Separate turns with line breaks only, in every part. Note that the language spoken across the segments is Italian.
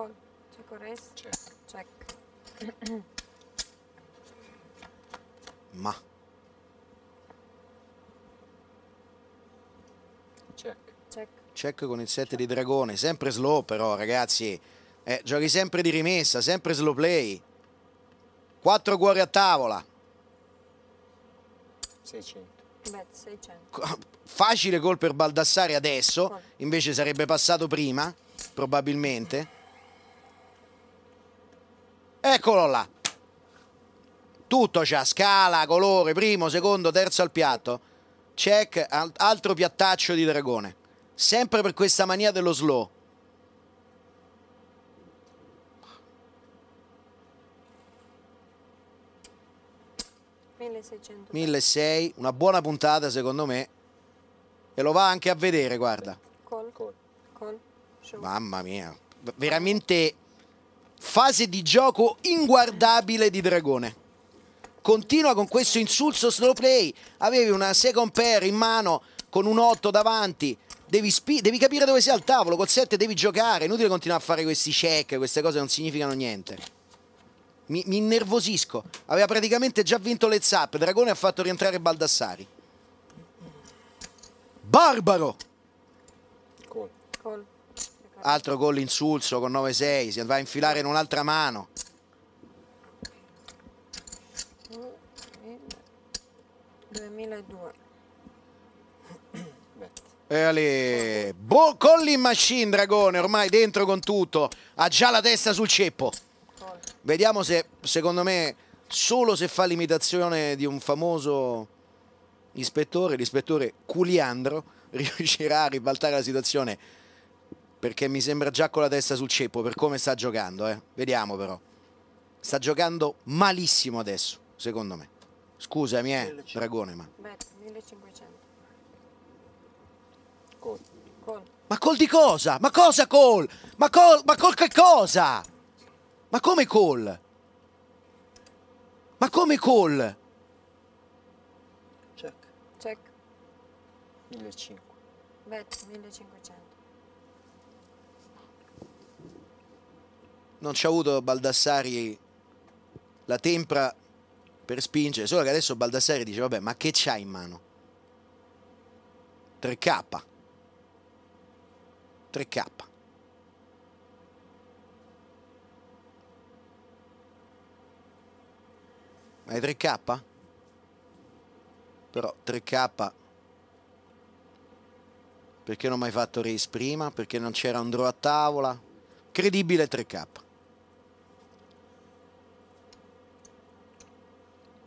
col check or raise? Check. check. Ma. Check. Check. Check con il 7 di Dragone, sempre slow però ragazzi. Eh, giochi sempre di rimessa, sempre slow play. 4 cuori a tavola. 600. Beh, 600. Facile gol per Baldassare adesso, invece sarebbe passato prima, probabilmente. Eccolo là. Tutto c'ha scala, colore, primo, secondo, terzo al piatto. Check, altro piattaccio di dragone. Sempre per questa mania dello slow. $1.600, una buona puntata secondo me. E lo va anche a vedere, guarda. Call. Call. Mamma mia, veramente Fase di gioco inguardabile di Dragone. Continua con questo insulso slow play. Avevi una second pair in mano con un 8 davanti. Devi, devi capire dove sei al tavolo. Col 7 devi giocare. Inutile continuare a fare questi check. Queste cose non significano niente. Mi, mi innervosisco. Aveva praticamente già vinto le zap. Dragone ha fatto rientrare Baldassari. Barbaro! Call. Call. Altro gol insulso con 9-6, si va a infilare in un'altra mano. E eh, Ale, Bo Collin Machine Dragone ormai dentro con tutto, ha già la testa sul ceppo. Vediamo se, secondo me, solo se fa l'imitazione di un famoso ispettore, l'ispettore Culiandro, riuscirà a ribaltare la situazione perché mi sembra già con la testa sul ceppo per come sta giocando, eh. Vediamo però. Sta giocando malissimo adesso, secondo me. Scusami, eh, Dragone, ma... Beh, 1500. Call, col. Ma col di cosa? Ma cosa col? Ma col, ma col che cosa? Ma come col? Ma come col? Check. Check. 1500. Bet, 1500. non ci ha avuto Baldassari la tempra per spingere, solo che adesso Baldassari dice vabbè ma che c'ha in mano? 3K 3K Ma è 3K? Però 3K perché non ho mai fatto race prima, perché non c'era un draw a tavola. Credibile 3K.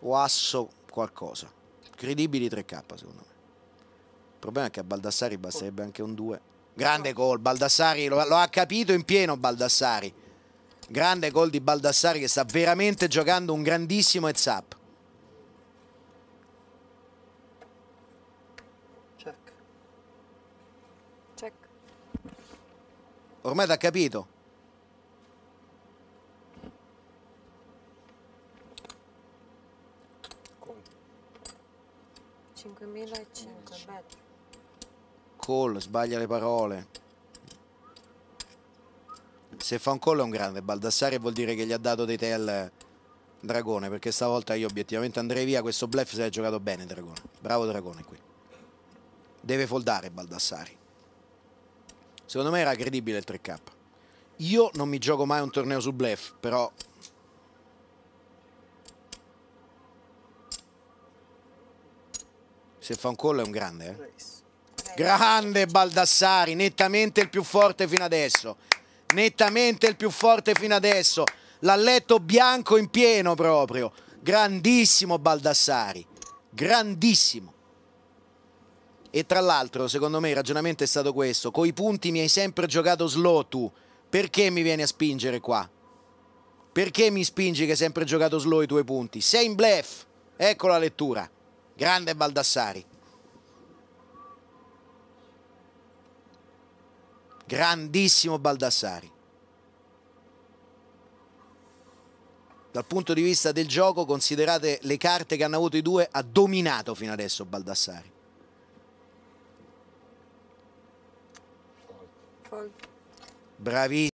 o asso qualcosa. Credibili 3K secondo me. Il problema è che a Baldassari basterebbe anche un 2. Grande gol, Baldassari lo, lo ha capito in pieno Baldassari. Grande gol di Baldassari che sta veramente giocando un grandissimo heads up. Check. Check. Ormai t'ha capito. 5.005, bello. Call, sbaglia le parole. Se fa un call è un grande Baldassare vuol dire che gli ha dato dei tell eh, Dragone, perché stavolta io obiettivamente andrei via, questo bluff si è giocato bene Dragone. Bravo Dragone qui. Deve foldare Baldassari. Secondo me era credibile il 3K. Io non mi gioco mai un torneo su bluff, però Se fa un collo è un grande. Eh? Grande Baldassari, nettamente il più forte fino adesso. Nettamente il più forte fino adesso. L'alletto bianco in pieno proprio. Grandissimo Baldassari. Grandissimo. E tra l'altro, secondo me, il ragionamento è stato questo. Coi punti mi hai sempre giocato slow tu. Perché mi vieni a spingere qua? Perché mi spingi che hai sempre giocato slow i tuoi punti? Sei in blef. Ecco la lettura. Grande Baldassari. Grandissimo Baldassari. Dal punto di vista del gioco, considerate le carte che hanno avuto i due, ha dominato fino adesso Baldassari. Bravissimo.